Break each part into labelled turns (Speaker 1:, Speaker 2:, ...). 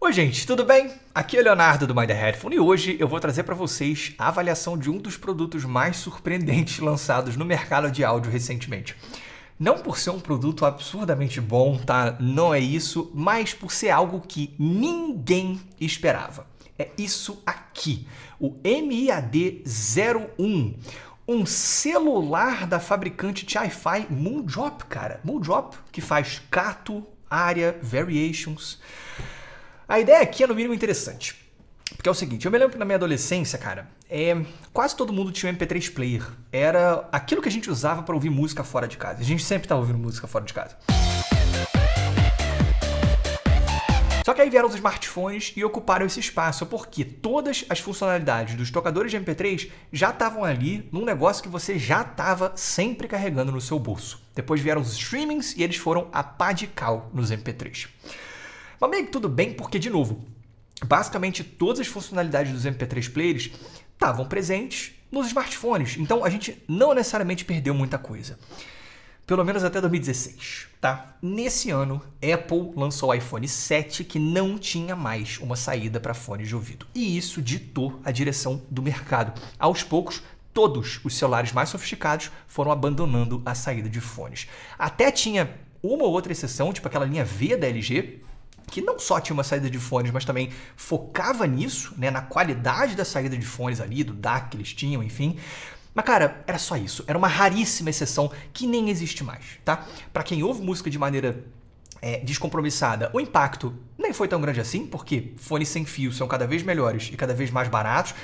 Speaker 1: Oi, gente, tudo bem? Aqui é Leonardo do My The Headphone e hoje eu vou trazer para vocês a avaliação de um dos produtos mais surpreendentes lançados no mercado de áudio recentemente. Não por ser um produto absurdamente bom, tá? Não é isso, mas por ser algo que ninguém esperava. É isso aqui, o MIAD01 um celular da fabricante de Hi-Fi Moondrop, cara. Moondrop, que faz Cato, Área, Variations. A ideia aqui é no mínimo interessante. Porque é o seguinte, eu me lembro que na minha adolescência, cara, é, quase todo mundo tinha um MP3 player. Era aquilo que a gente usava para ouvir música fora de casa. A gente sempre estava ouvindo música fora de casa. Só que aí vieram os smartphones e ocuparam esse espaço, porque todas as funcionalidades dos tocadores de MP3 já estavam ali num negócio que você já estava sempre carregando no seu bolso. Depois vieram os streamings e eles foram a pá de cal nos MP3. Mas meio que tudo bem, porque, de novo, basicamente todas as funcionalidades dos MP3 players estavam presentes nos smartphones. Então a gente não necessariamente perdeu muita coisa. Pelo menos até 2016, tá? Nesse ano, Apple lançou o iPhone 7 que não tinha mais uma saída para fones de ouvido. E isso ditou a direção do mercado. Aos poucos, todos os celulares mais sofisticados foram abandonando a saída de fones. Até tinha uma ou outra exceção, tipo aquela linha V da LG, que não só tinha uma saída de fones, mas também focava nisso, né, na qualidade da saída de fones ali, do DAC que eles tinham, enfim. Mas cara, era só isso, era uma raríssima exceção que nem existe mais, tá? Para quem ouve música de maneira é, descompromissada, o impacto nem foi tão grande assim, porque fones sem fio são cada vez melhores e cada vez mais baratos.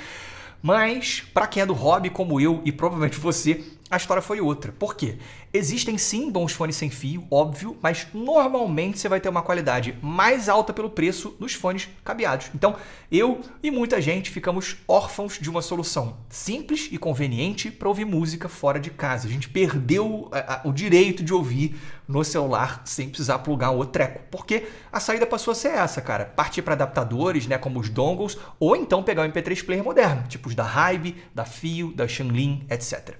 Speaker 1: Mas, para quem é do hobby como eu e provavelmente você, a história foi outra. Por quê? Existem sim bons fones sem fio, óbvio, mas normalmente você vai ter uma qualidade mais alta pelo preço dos fones cabeados. Então, eu e muita gente ficamos órfãos de uma solução simples e conveniente para ouvir música fora de casa. A gente perdeu a, a, o direito de ouvir no celular sem precisar plugar o treco, porque a saída passou a ser essa, cara. Partir para adaptadores, né, como os dongles, ou então pegar o um MP3 player moderno, tipo os da Hybe, da Fio, da Shanlin, etc.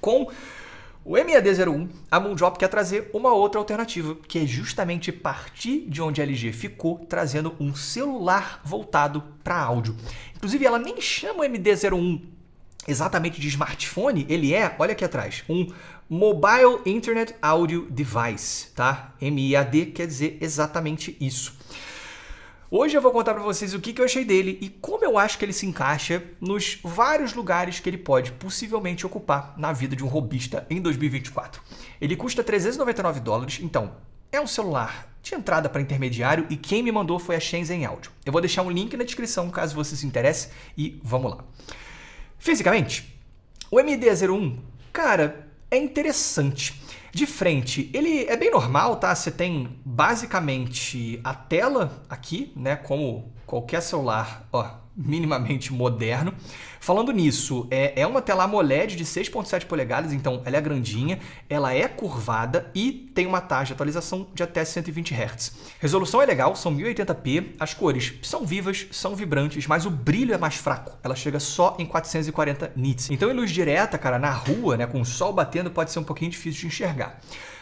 Speaker 1: Com o MAD01, a Moondrop quer trazer uma outra alternativa, que é justamente partir de onde a LG ficou, trazendo um celular voltado para áudio. Inclusive, ela nem chama o MD01 exatamente de smartphone, ele é, olha aqui atrás, um Mobile Internet Audio Device, tá? MIAD quer dizer exatamente isso. Hoje eu vou contar para vocês o que, eu achei dele e como eu acho que ele se encaixa nos vários lugares que ele pode possivelmente ocupar na vida de um robista em 2024. Ele custa 399 dólares, então é um celular de entrada para intermediário e quem me mandou foi a Shenzhen Audio. Eu vou deixar um link na descrição caso você se interesse e vamos lá. Fisicamente, o MD-01, cara, é interessante. De frente, ele é bem normal, tá? Você tem basicamente a tela aqui, né? Como qualquer celular, ó, minimamente moderno. Falando nisso, é, é uma tela AMOLED de 6.7 polegadas, então ela é grandinha, ela é curvada e tem uma taxa de atualização de até 120 Hz. Resolução é legal, são 1080p, as cores são vivas, são vibrantes, mas o brilho é mais fraco, ela chega só em 440 nits. Então em luz direta, cara, na rua, né, com o sol batendo, pode ser um pouquinho difícil de enxergar.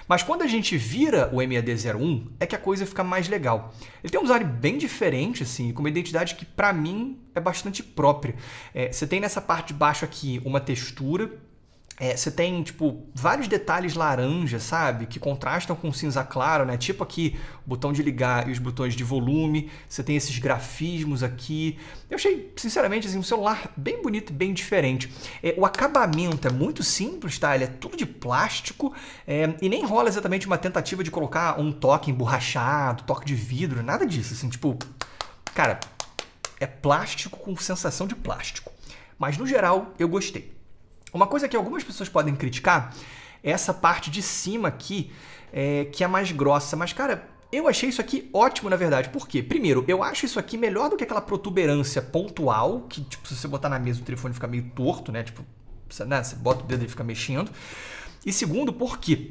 Speaker 1: Mas quando a gente vira o MAD01, é que a coisa fica mais legal. Ele tem um design bem diferente, assim, com uma identidade que, para mim, é bastante própria. É, você tem nessa parte de baixo aqui uma textura é, você tem, tipo, vários detalhes laranja, sabe? Que contrastam com cinza claro, né? Tipo aqui, o botão de ligar e os botões de volume. Você tem esses grafismos aqui. Eu achei, sinceramente, assim, um celular bem bonito bem diferente. É, o acabamento é muito simples, tá? Ele é tudo de plástico é, e nem rola exatamente uma tentativa de colocar um toque emborrachado, toque de vidro, nada disso. Assim, tipo, cara, é plástico com sensação de plástico. Mas, no geral, eu gostei. Uma coisa que algumas pessoas podem criticar é essa parte de cima aqui, é, que é mais grossa. Mas, cara, eu achei isso aqui ótimo, na verdade. Por quê? Primeiro, eu acho isso aqui melhor do que aquela protuberância pontual, que, tipo, se você botar na mesa, o telefone fica meio torto, né? Tipo, você, né? você bota o dedo e fica mexendo. E segundo, por quê?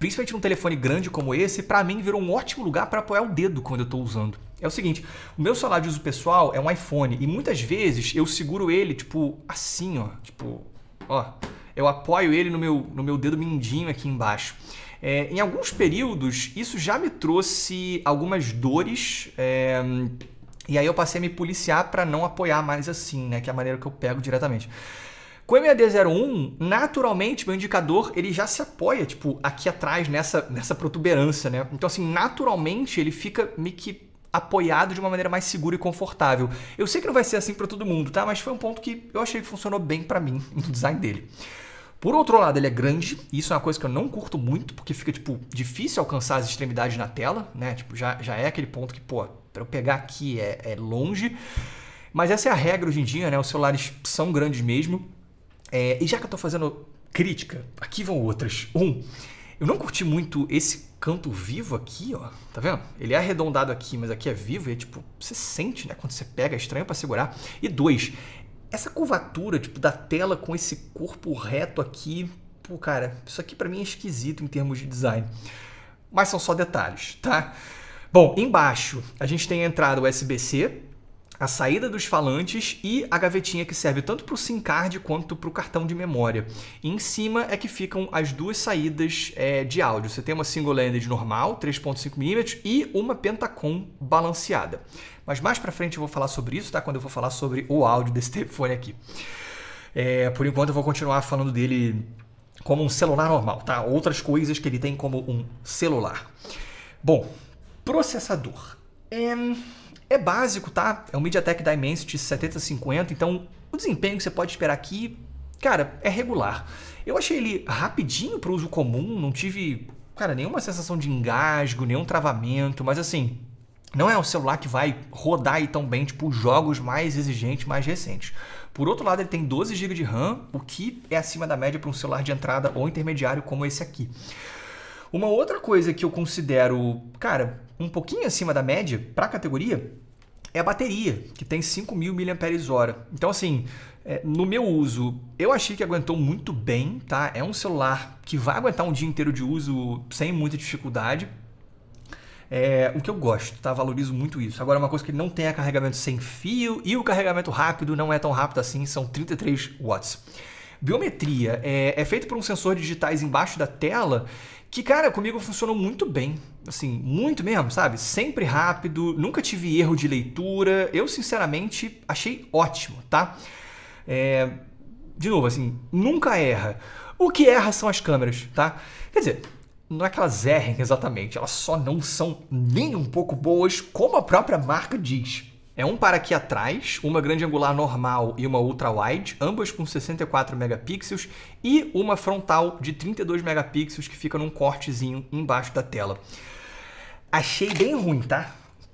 Speaker 1: Principalmente num telefone grande como esse, para mim virou um ótimo lugar para apoiar o dedo quando eu estou usando. É o seguinte, o meu celular de uso pessoal é um iPhone e muitas vezes eu seguro ele tipo assim, ó, tipo Ó, eu apoio ele no meu, no meu dedo mindinho aqui embaixo. É, em alguns períodos, isso já me trouxe algumas dores. É, e aí eu passei a me policiar para não apoiar mais assim, né? Que é a maneira que eu pego diretamente. Com o MAD01, naturalmente, meu indicador, ele já se apoia, tipo, aqui atrás, nessa, nessa protuberância, né? Então, assim, naturalmente, ele fica meio que apoiado de uma maneira mais segura e confortável. Eu sei que não vai ser assim para todo mundo, tá? Mas foi um ponto que eu achei que funcionou bem para mim no design dele. Por outro lado, ele é grande, e isso é uma coisa que eu não curto muito, porque fica, tipo, difícil alcançar as extremidades na tela, né? Tipo, já, já é aquele ponto que, pô, para eu pegar aqui é, é, longe. Mas essa é a regra hoje em dia, né? Os celulares são grandes mesmo. É, e já que eu tô fazendo crítica, aqui vão outras. Um, eu não curti muito esse canto vivo aqui, ó. Tá vendo? Ele é arredondado aqui, mas aqui é vivo e é tipo, você sente, né? Quando você pega, é estranho para segurar. E dois, essa curvatura, tipo, da tela com esse corpo reto aqui, pô, cara, isso aqui para mim é esquisito em termos de design. Mas são só detalhes, tá? Bom, embaixo a gente tem a entrada USB-C, a saída dos falantes e a gavetinha que serve tanto para o SIM card quanto para o cartão de memória. E em cima é que ficam as duas saídas é, de áudio. Você tem uma single-ended normal, 3.5mm, e uma pentacom balanceada. Mas mais para frente eu vou falar sobre isso, tá? Quando eu vou falar sobre o áudio desse telefone aqui. É, por enquanto eu vou continuar falando dele como um celular normal, tá? Outras coisas que ele tem como um celular. Bom, processador. É... É básico, tá? É um MediaTek Dimensity 7050, então o desempenho que você pode esperar aqui, cara, é regular. Eu achei ele rapidinho para uso comum, não tive, cara, nenhuma sensação de engasgo, nenhum travamento, mas assim, não é um celular que vai rodar aí tão bem, tipo, jogos mais exigentes, mais recentes. Por outro lado, ele tem 12 GB de RAM, o que é acima da média para um celular de entrada ou intermediário como esse aqui. Uma outra coisa que eu considero, cara, um pouquinho acima da média para a categoria é a bateria, que tem 5.000 mAh. Então, assim, é, no meu uso, eu achei que aguentou muito bem, tá? É um celular que vai aguentar um dia inteiro de uso sem muita dificuldade. É, o que eu gosto, tá? Valorizo muito isso. Agora, uma coisa que não tem é carregamento sem fio e o carregamento rápido não é tão rápido assim, são 33 watts. Biometria é, é feito por um sensor digitais embaixo da tela que, cara, comigo funcionou muito bem. Assim, muito mesmo, sabe? Sempre rápido, nunca tive erro de leitura. Eu, sinceramente, achei ótimo, tá? É... De novo, assim, nunca erra. O que erra são as câmeras, tá? Quer dizer, não é que elas errem exatamente, elas só não são nem um pouco boas, como a própria marca diz. É um para aqui atrás, uma grande angular normal e uma ultra wide, ambas com 64 megapixels e uma frontal de 32 megapixels que fica num cortezinho embaixo da tela. Achei bem ruim, tá?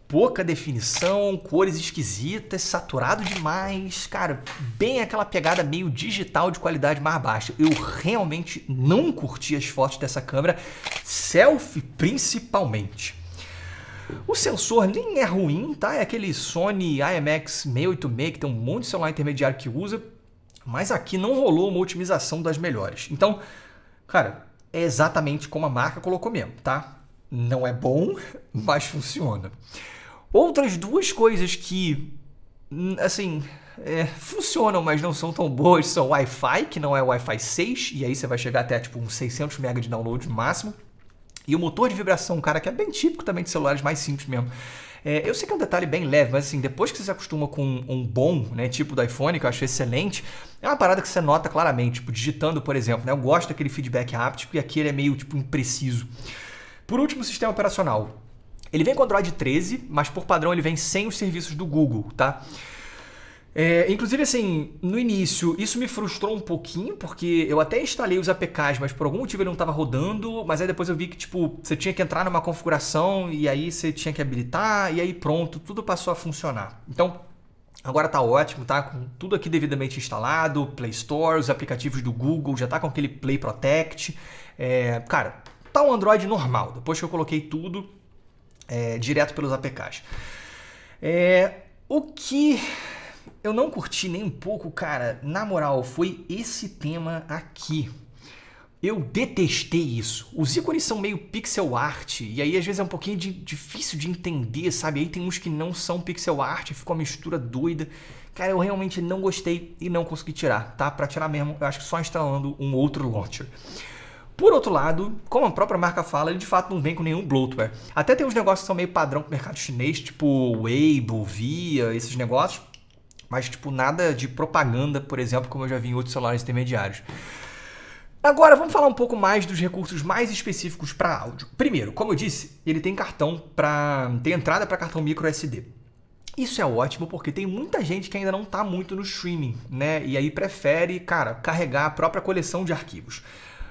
Speaker 1: Pouca definição, cores esquisitas, saturado demais, cara, bem aquela pegada meio digital de qualidade mais baixa. Eu realmente não curti as fotos dessa câmera, selfie principalmente. O sensor nem é ruim, tá? É aquele Sony IMX686 que tem um monte de celular intermediário que usa, mas aqui não rolou uma otimização das melhores. Então, cara, é exatamente como a marca colocou mesmo, tá? Não é bom, mas funciona. Outras duas coisas que, hum, assim, é, funcionam, mas não são tão boas são o Wi-Fi, que não é o Wi-Fi 6, e aí você vai chegar até tipo uns 600 MB de download máximo. E o motor de vibração, cara, que é bem típico também de celulares mais simples mesmo. É, eu sei que é um detalhe bem leve, mas assim, depois que você se acostuma com um, bom, né, tipo do iPhone, que eu acho excelente, é uma parada que você nota claramente, tipo, digitando, por exemplo, né, eu gosto daquele feedback áptico e aqui ele é meio, tipo, impreciso. Por último, o sistema operacional. Ele vem com Android 13, mas por padrão ele vem sem os serviços do Google, tá? É, inclusive, assim, no início, isso me frustrou um pouquinho, porque eu até instalei os APKs, mas por algum motivo ele não estava rodando, mas aí depois eu vi que, tipo, você tinha que entrar numa configuração e aí você tinha que habilitar, e aí pronto, tudo passou a funcionar. Então, agora tá ótimo, tá com tudo aqui devidamente instalado, Play Store, os aplicativos do Google, já tá com aquele Play Protect. É, cara, tá um Android normal, depois que eu coloquei tudo é, direto pelos APKs. É, o que eu não curti nem um pouco, cara. Na moral, foi esse tema aqui. Eu detestei isso. Os ícones são meio pixel art, e aí às vezes é um pouquinho de, difícil de entender, sabe? Aí tem uns que não são pixel art, ficou uma mistura doida. Cara, eu realmente não gostei e não consegui tirar, tá? Pra tirar mesmo, eu acho que só instalando um outro launcher. Por outro lado, como a própria marca fala, ele de fato não vem com nenhum bloatware. Até tem uns negócios que são meio padrão pro mercado chinês, tipo Weibo, Via, esses negócios. Mas, tipo, nada de propaganda, por exemplo, como eu já vi em outros celulares intermediários. Agora, vamos falar um pouco mais dos recursos mais específicos para áudio. Primeiro, como eu disse, ele tem cartão para tem entrada para cartão micro SD. Isso é ótimo porque tem muita gente que ainda não está muito no streaming, né? E aí prefere, cara, carregar a própria coleção de arquivos.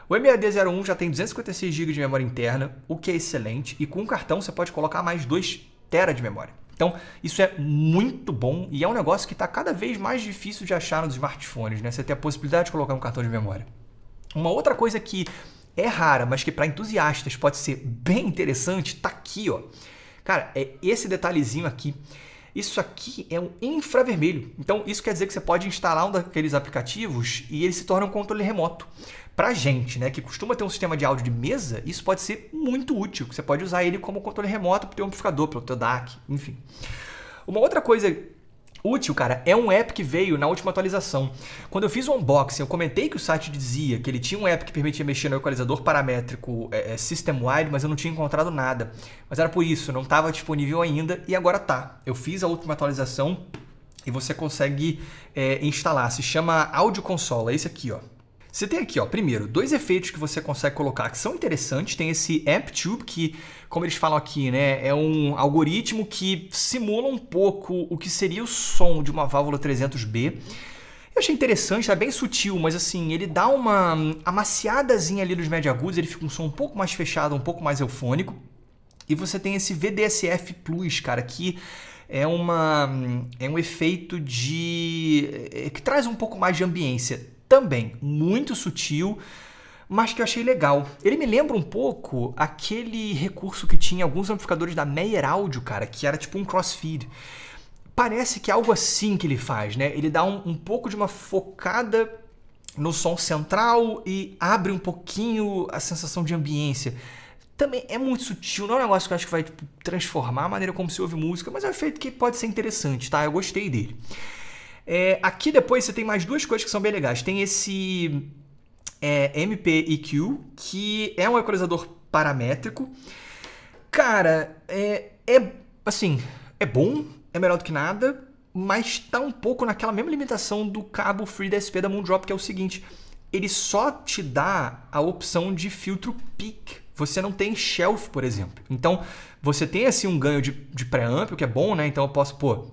Speaker 1: O MAD01 já tem 256 GB de memória interna, o que é excelente, e com o cartão você pode colocar mais 2 TB de memória. Então, isso é muito bom e é um negócio que está cada vez mais difícil de achar nos smartphones, né? Você tem a possibilidade de colocar um cartão de memória. Uma outra coisa que é rara, mas que para entusiastas pode ser bem interessante, tá aqui, ó. Cara, é esse detalhezinho aqui. Isso aqui é um infravermelho. Então, isso quer dizer que você pode instalar um daqueles aplicativos e ele se torna um controle remoto pra gente, né, que costuma ter um sistema de áudio de mesa, isso pode ser muito útil. Você pode usar ele como controle remoto para o teu amplificador, para o teu DAC, enfim. Uma outra coisa útil, cara, é um app que veio na última atualização. Quando eu fiz o unboxing, eu comentei que o site dizia que ele tinha um app que permitia mexer no equalizador paramétrico é, é, system-wide, mas eu não tinha encontrado nada. Mas era por isso, não estava disponível ainda e agora tá. Eu fiz a última atualização e você consegue é, instalar. Se chama Audio Console, é esse aqui, ó. Você tem aqui, ó, primeiro, dois efeitos que você consegue colocar que são interessantes. Tem esse AppTube, que, como eles falam aqui, né, é um algoritmo que simula um pouco o que seria o som de uma válvula 300B. Eu achei interessante, é bem sutil, mas assim, ele dá uma amaciadazinha ali nos média agudos, ele fica um som um pouco mais fechado, um pouco mais eufônico. E você tem esse VDSF Plus, cara, que é, uma, é um efeito de. É, que traz um pouco mais de ambiência também muito sutil, mas que eu achei legal. Ele me lembra um pouco aquele recurso que tinha alguns amplificadores da Meyer Audio, cara, que era tipo um crossfeed. Parece que é algo assim que ele faz, né? Ele dá um, um pouco de uma focada no som central e abre um pouquinho a sensação de ambiência. Também é muito sutil, não é um negócio que eu acho que vai tipo, transformar a maneira como se ouve música, mas é um efeito que pode ser interessante, tá? Eu gostei dele. É, aqui depois você tem mais duas coisas que são bem legais. Tem esse é, MPEQ, que é um equalizador paramétrico. Cara, é, é assim, é bom, é melhor do que nada, mas tá um pouco naquela mesma limitação do cabo FreeDSP da Moondrop, que é o seguinte, ele só te dá a opção de filtro peak. Você não tem shelf, por exemplo. Então, você tem assim um ganho de, de pré-amplo, que é bom, né? Então eu posso, pô,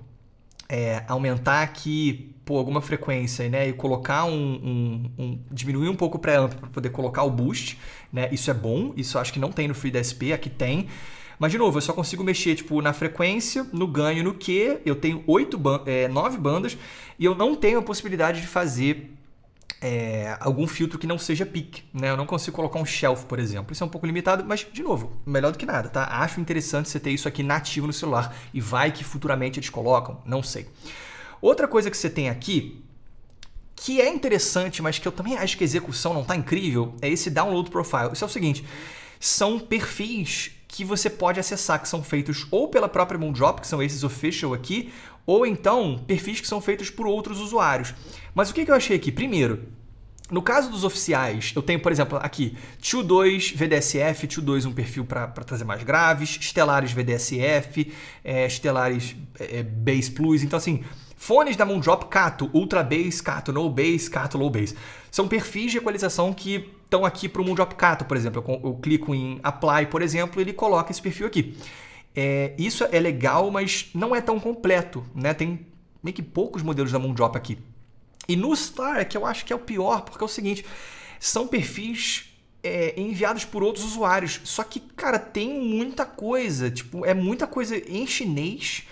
Speaker 1: é, aumentar aqui por alguma frequência né, e colocar um, um, um diminuir um pouco o pré-amp para poder colocar o boost, né, isso é bom, isso acho que não tem no FreeDSP, aqui tem. Mas, de novo, eu só consigo mexer tipo, na frequência, no ganho, no Q. Eu tenho oito ban é, nove bandas e eu não tenho a possibilidade de fazer é, algum filtro que não seja PIC. né? Eu não consigo colocar um shelf, por exemplo. Isso é um pouco limitado, mas, de novo, melhor do que nada, tá? Acho interessante você ter isso aqui nativo no celular e vai que futuramente eles colocam, não sei. Outra coisa que você tem aqui, que é interessante, mas que eu também acho que a execução não tá incrível, é esse download profile. Isso é o seguinte, são perfis que você pode acessar, que são feitos ou pela própria Moondrop, que são esses official aqui, ou então perfis que são feitos por outros usuários. Mas o que, que eu achei aqui? Primeiro, no caso dos oficiais, eu tenho, por exemplo, aqui Tio2 VDSF, Tio2 um perfil para trazer mais graves, Estelares VDSF, é, Estelares é, Base Plus, então assim, fones da Moondrop Cato, Ultra Bass Cato, No Bass Cato, Low Bass, são perfis de equalização que estão aqui para o Moondrop Cato, por exemplo. Eu, eu clico em Apply, por exemplo, ele coloca esse perfil aqui. É, isso é legal, mas não é tão completo, né? Tem meio que poucos modelos da Moondrop aqui. E no Star, é que eu acho que é o pior, porque é o seguinte, são perfis é, enviados por outros usuários. Só que, cara, tem muita coisa. Tipo, é muita coisa em chinês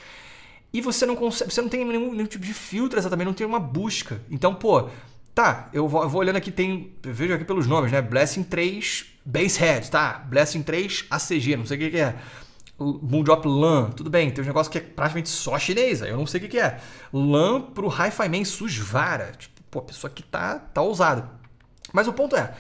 Speaker 1: e você não consegue. Você não tem nenhum, nenhum tipo de filtro exatamente, não tem uma busca. Então, pô, tá, eu vou, eu vou olhando aqui, tem. Vejo aqui pelos nomes, né? Blessing 3 Basehead, tá? Blessing 3 ACG, não sei o que, que é. Moondrop LAN, tudo bem, tem uns negócios que é praticamente só chinês, eu não sei o que, que é. LAN pro Hi-Fi Man Susvara, tipo, pô, a pessoa que tá, tá ousada. Mas o ponto é,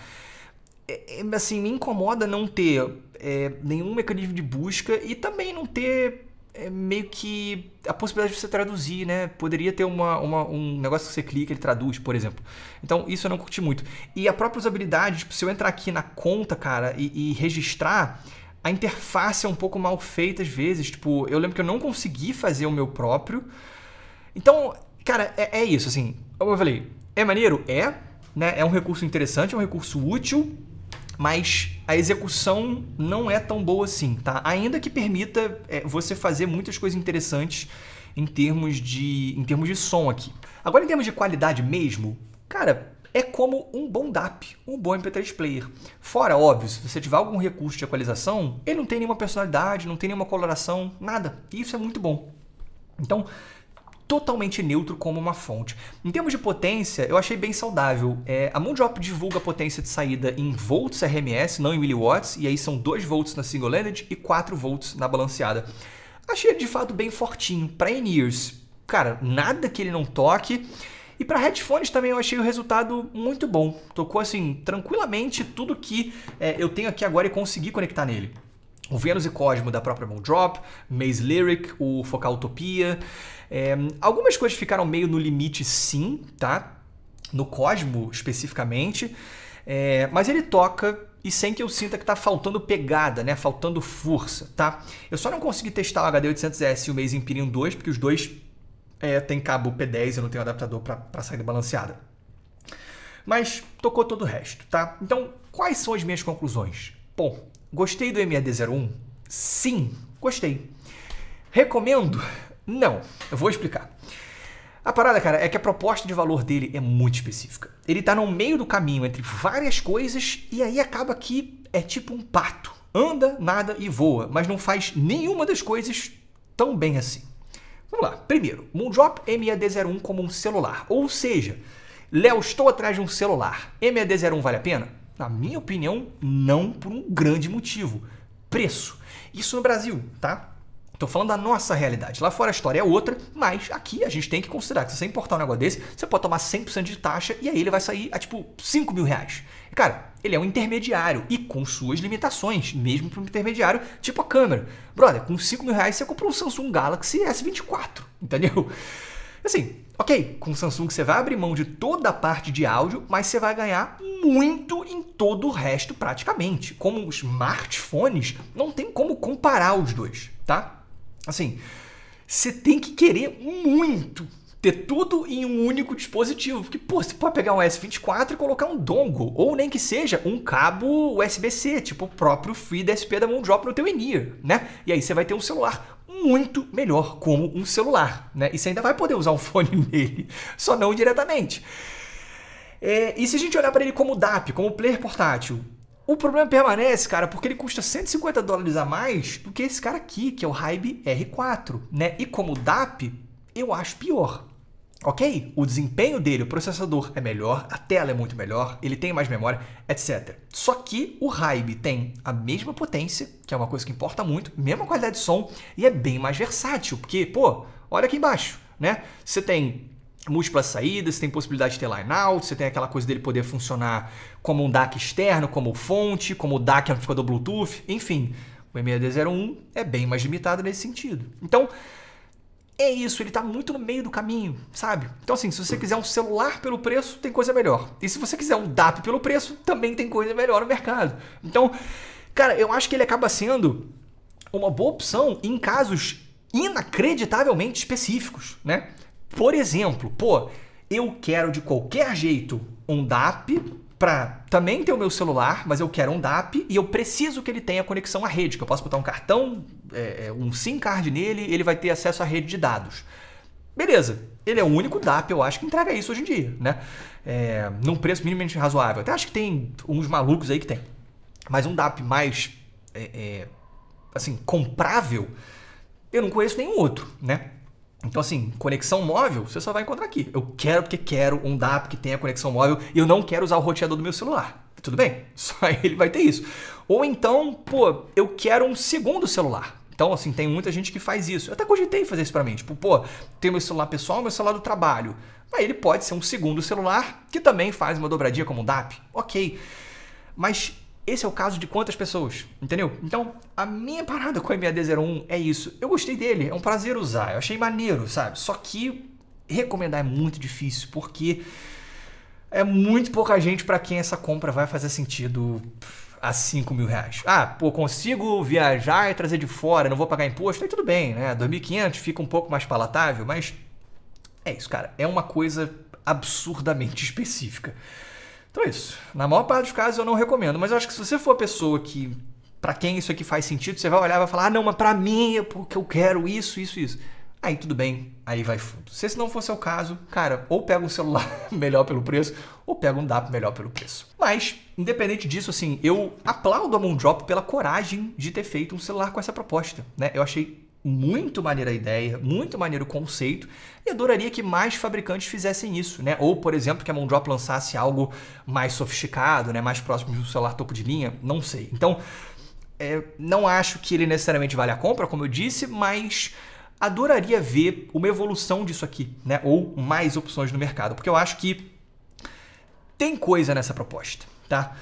Speaker 1: é, é assim, me incomoda não ter é, nenhum mecanismo de busca e também não ter é, meio que a possibilidade de você traduzir, né? Poderia ter uma, uma, um negócio que você clica ele traduz, por exemplo. Então, isso eu não curti muito. E a própria usabilidade, tipo, se eu entrar aqui na conta, cara, e, e registrar a interface é um pouco mal feita às vezes. Tipo, eu lembro que eu não consegui fazer o meu próprio. Então, cara, é, é isso, assim. Eu falei, é maneiro? É, né? É um recurso interessante, é um recurso útil, mas a execução não é tão boa assim, tá? Ainda que permita é, você fazer muitas coisas interessantes em termos de, em termos de som aqui. Agora, em termos de qualidade mesmo, cara, é como um bom DAP, um bom MP3 player. Fora, óbvio, se você tiver algum recurso de equalização, ele não tem nenhuma personalidade, não tem nenhuma coloração, nada. E isso é muito bom. Então, totalmente neutro como uma fonte. Em termos de potência, eu achei bem saudável. É, a Moondrop divulga a potência de saída em volts RMS, não em miliwatts, e aí são 2 volts na single-ended e 4 volts na balanceada. Achei de fato bem fortinho. Para in-ears, cara, nada que ele não toque. E para headphones também eu achei o resultado muito bom. Tocou assim tranquilamente tudo que é, eu tenho aqui agora e consegui conectar nele. O Vênus e Cosmo da própria Moondrop, Maze Lyric, o Focal Utopia. É, algumas coisas ficaram meio no limite, sim, tá? No Cosmo especificamente. É, mas ele toca e sem que eu sinta que tá faltando pegada, né? Faltando força, tá? Eu só não consegui testar o HD 800S e o Maze Imperium 2, porque os dois é, tem cabo P10, eu não tenho adaptador para saída balanceada. Mas tocou todo o resto, tá? Então, quais são as minhas conclusões? Bom, gostei do MED01? Sim, gostei. Recomendo? Não. Eu vou explicar. A parada, cara, é que a proposta de valor dele é muito específica. Ele tá no meio do caminho entre várias coisas e aí acaba que é tipo um pato. Anda, nada e voa, mas não faz nenhuma das coisas tão bem assim. Vamos lá. Primeiro, Moondrop MAD01 como um celular. Ou seja, Léo, estou atrás de um celular. MAD01 vale a pena? Na minha opinião, não por um grande motivo. Preço. Isso no Brasil, tá? Estou falando da nossa realidade. Lá fora a história é outra, mas aqui a gente tem que considerar que se você importar um negócio desse, você pode tomar 100% de taxa e aí ele vai sair a tipo 5 mil reais. Cara, ele é um intermediário e com suas limitações, mesmo para um intermediário, tipo a câmera. Brother, com 5 mil reais você comprou um Samsung Galaxy S24, entendeu? Assim, ok, com o Samsung você vai abrir mão de toda a parte de áudio, mas você vai ganhar muito em todo o resto praticamente. Como os smartphones, não tem como comparar os dois, tá? Assim, você tem que querer muito ter tudo em um único dispositivo. Porque, pô, você pode pegar um S24 e colocar um dongle, ou nem que seja um cabo USB-C, tipo o próprio DSP da Drop no teu in né? E aí você vai ter um celular muito melhor como um celular, né? E você ainda vai poder usar um fone nele, só não diretamente. É, e se a gente olhar para ele como DAP, como player portátil, o problema permanece, cara, porque ele custa 150 dólares a mais do que esse cara aqui, que é o Hybe R4, né? E como DAP, eu acho pior. Ok? O desempenho dele, o processador é melhor, a tela é muito melhor, ele tem mais memória, etc. Só que o Hybe tem a mesma potência, que é uma coisa que importa muito, mesma qualidade de som e é bem mais versátil, porque, pô, olha aqui embaixo, né? Você tem múltiplas saídas, tem possibilidade de ter line-out, você tem aquela coisa dele poder funcionar como um DAC externo, como fonte, como DAC amplificador Bluetooth, enfim. O M601 é bem mais limitado nesse sentido. Então, é isso, ele está muito no meio do caminho, sabe? Então, assim, se você quiser um celular pelo preço, tem coisa melhor. E se você quiser um DAP pelo preço, também tem coisa melhor no mercado. Então, cara, eu acho que ele acaba sendo uma boa opção em casos inacreditavelmente específicos, né? Por exemplo, pô, eu quero de qualquer jeito um DAP para também ter o meu celular, mas eu quero um DAP e eu preciso que ele tenha conexão à rede, que eu posso botar um cartão, é, é, um SIM card nele, ele vai ter acesso à rede de dados. Beleza, ele é o único DAP, eu acho, que entrega isso hoje em dia, né? É, num preço minimamente razoável. Até acho que tem uns malucos aí que tem. Mas um DAP mais, é, é, assim, comprável, eu não conheço nenhum outro, né? Então, assim, conexão móvel você só vai encontrar aqui. Eu quero porque quero um DAP que tenha conexão móvel e eu não quero usar o roteador do meu celular. Tudo bem, só ele vai ter isso. Ou então, pô, eu quero um segundo celular. Então, assim, tem muita gente que faz isso. Eu até cogitei fazer isso pra mim. Tipo, pô, tem meu celular pessoal, meu celular do trabalho. Aí ele pode ser um segundo celular que também faz uma dobradinha como um DAP. Ok. Mas esse é o caso de quantas pessoas, entendeu? Então, a minha parada com o MAD01 é isso. Eu gostei dele, é um prazer usar, eu achei maneiro, sabe? Só que recomendar é muito difícil, porque é muito pouca gente para quem essa compra vai fazer sentido a 5 mil reais. Ah, pô, consigo viajar e trazer de fora, não vou pagar imposto, aí tudo bem, né? 2.500 fica um pouco mais palatável, mas é isso, cara. É uma coisa absurdamente específica. Então é isso. Na maior parte dos casos eu não recomendo, mas eu acho que se você for a pessoa que para quem isso aqui faz sentido, você vai olhar e vai falar: "Ah, não, mas para mim é porque eu quero isso, isso, isso". Aí tudo bem, aí vai fundo. Se esse não fosse o caso, cara, ou pega um celular melhor pelo preço, ou pega um DAP melhor pelo preço. Mas, independente disso, assim, eu aplaudo a Moondrop pela coragem de ter feito um celular com essa proposta, né? Eu achei muito maneira a ideia, muito maneiro o conceito, e adoraria que mais fabricantes fizessem isso, né? Ou, por exemplo, que a Mondrop lançasse algo mais sofisticado, né? Mais próximo de um celular topo de linha, não sei. Então, é, não acho que ele necessariamente vale a compra, como eu disse, mas adoraria ver uma evolução disso aqui, né? Ou mais opções no mercado, porque eu acho que tem coisa nessa proposta, tá?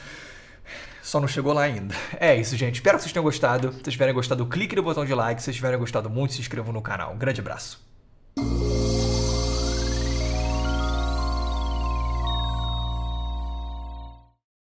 Speaker 1: só não chegou lá ainda. É isso, gente. Espero que vocês tenham gostado. Se vocês tiverem gostado, clique no botão de like. Se vocês tiverem gostado muito, se inscrevam no canal. Um grande abraço.